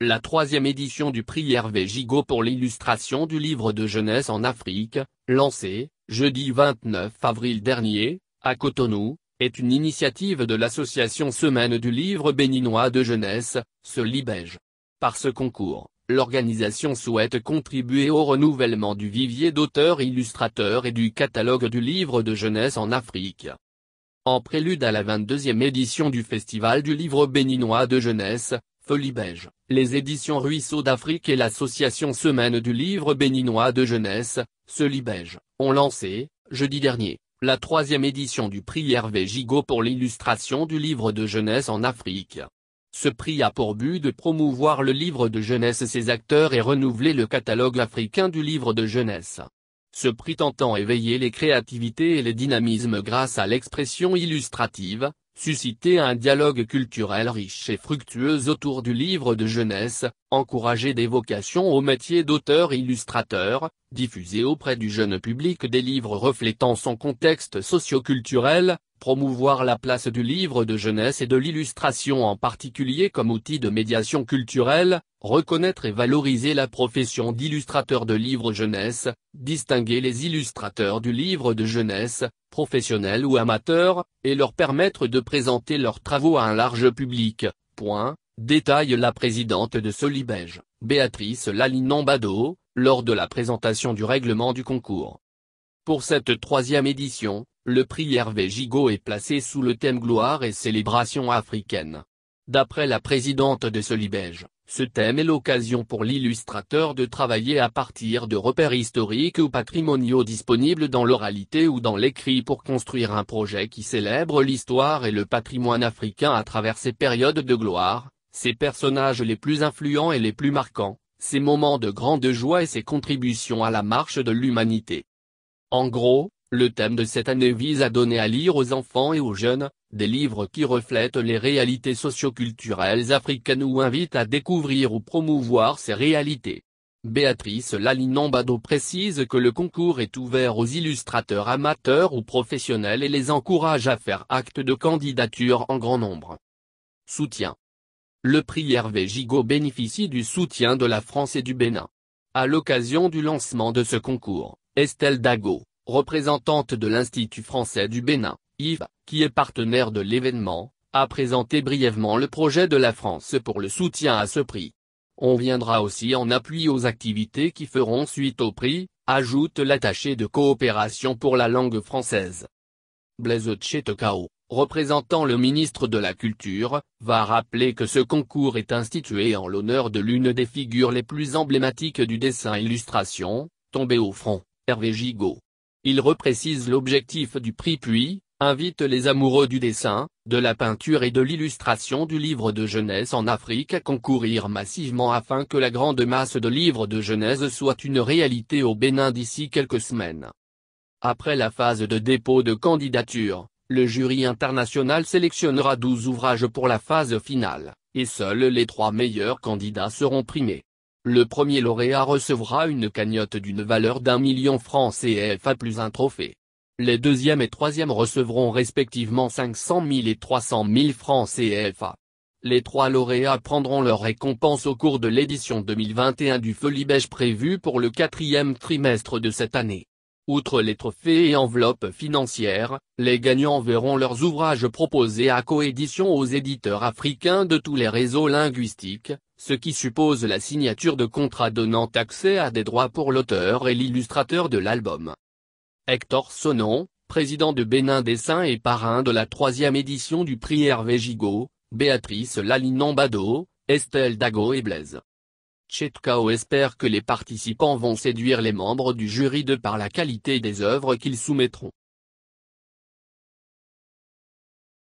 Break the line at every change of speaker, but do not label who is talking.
La troisième édition du prix Hervé Gigot pour l'illustration du livre de jeunesse en Afrique, lancée, jeudi 29 avril dernier, à Cotonou, est une initiative de l'association Semaine du livre béninois de jeunesse, ce Libège. Par ce concours, l'organisation souhaite contribuer au renouvellement du vivier d'auteurs illustrateurs et du catalogue du livre de jeunesse en Afrique. En prélude à la 22e édition du Festival du livre béninois de jeunesse, les éditions Ruisseau d'Afrique et l'association Semaine du livre béninois de jeunesse, Libège, ont lancé, jeudi dernier, la troisième édition du prix Hervé Gigot pour l'illustration du livre de jeunesse en Afrique. Ce prix a pour but de promouvoir le livre de jeunesse et ses acteurs et renouveler le catalogue africain du livre de jeunesse. Ce prix tentant éveiller les créativités et les dynamismes grâce à l'expression illustrative, susciter un dialogue culturel riche et fructueux autour du livre de jeunesse, encourager des vocations au métier d'auteur-illustrateur, diffuser auprès du jeune public des livres reflétant son contexte socioculturel, promouvoir la place du livre de jeunesse et de l'illustration en particulier comme outil de médiation culturelle, reconnaître et valoriser la profession d'illustrateur de livres jeunesse, distinguer les illustrateurs du livre de jeunesse, professionnels ou amateurs, et leur permettre de présenter leurs travaux à un large public. Point, détaille la présidente de Solibège, Béatrice Lalinombado, lors de la présentation du règlement du concours. Pour cette troisième édition, le prix Hervé Gigot est placé sous le thème Gloire et célébration africaine. D'après la présidente de Solibège, ce thème est l'occasion pour l'illustrateur de travailler à partir de repères historiques ou patrimoniaux disponibles dans l'oralité ou dans l'écrit pour construire un projet qui célèbre l'histoire et le patrimoine africain à travers ses périodes de gloire, ses personnages les plus influents et les plus marquants, ses moments de grande joie et ses contributions à la marche de l'humanité. En gros, le thème de cette année vise à donner à lire aux enfants et aux jeunes, des livres qui reflètent les réalités socioculturelles africaines ou invitent à découvrir ou promouvoir ces réalités. Béatrice Lalinambado précise que le concours est ouvert aux illustrateurs amateurs ou professionnels et les encourage à faire acte de candidature en grand nombre. Soutien Le prix Hervé Gigot bénéficie du soutien de la France et du Bénin. À l'occasion du lancement de ce concours, Estelle Dago, représentante de l'Institut français du Bénin, Yves, qui est partenaire de l'événement, a présenté brièvement le projet de la France pour le soutien à ce prix. On viendra aussi en appui aux activités qui feront suite au prix, ajoute l'attaché de coopération pour la langue française. Blaise Tchetokao, représentant le ministre de la Culture, va rappeler que ce concours est institué en l'honneur de l'une des figures les plus emblématiques du dessin illustration, tombée au front, Hervé Gigot. Il reprécise l'objectif du prix puis, invite les amoureux du dessin, de la peinture et de l'illustration du livre de jeunesse en Afrique à concourir massivement afin que la grande masse de livres de jeunesse soit une réalité au Bénin d'ici quelques semaines. Après la phase de dépôt de candidature, le jury international sélectionnera 12 ouvrages pour la phase finale, et seuls les trois meilleurs candidats seront primés. Le premier lauréat recevra une cagnotte d'une valeur d'un million francs CFA plus un trophée. Les deuxième et troisième recevront respectivement 500 000 et 300 000 francs CFA. Les trois lauréats prendront leur récompense au cours de l'édition 2021 du Folie prévu prévue pour le quatrième trimestre de cette année. Outre les trophées et enveloppes financières, les gagnants verront leurs ouvrages proposés à coédition aux éditeurs africains de tous les réseaux linguistiques, ce qui suppose la signature de contrats donnant accès à des droits pour l'auteur et l'illustrateur de l'album. Hector Sonon, président de Bénin Dessin et parrain de la troisième édition du prix Hervé Gigot, Béatrice Lalinambado, Estelle Dago et Blaise Tchetkao espère que les participants vont séduire les membres du jury de par la qualité des œuvres qu'ils soumettront.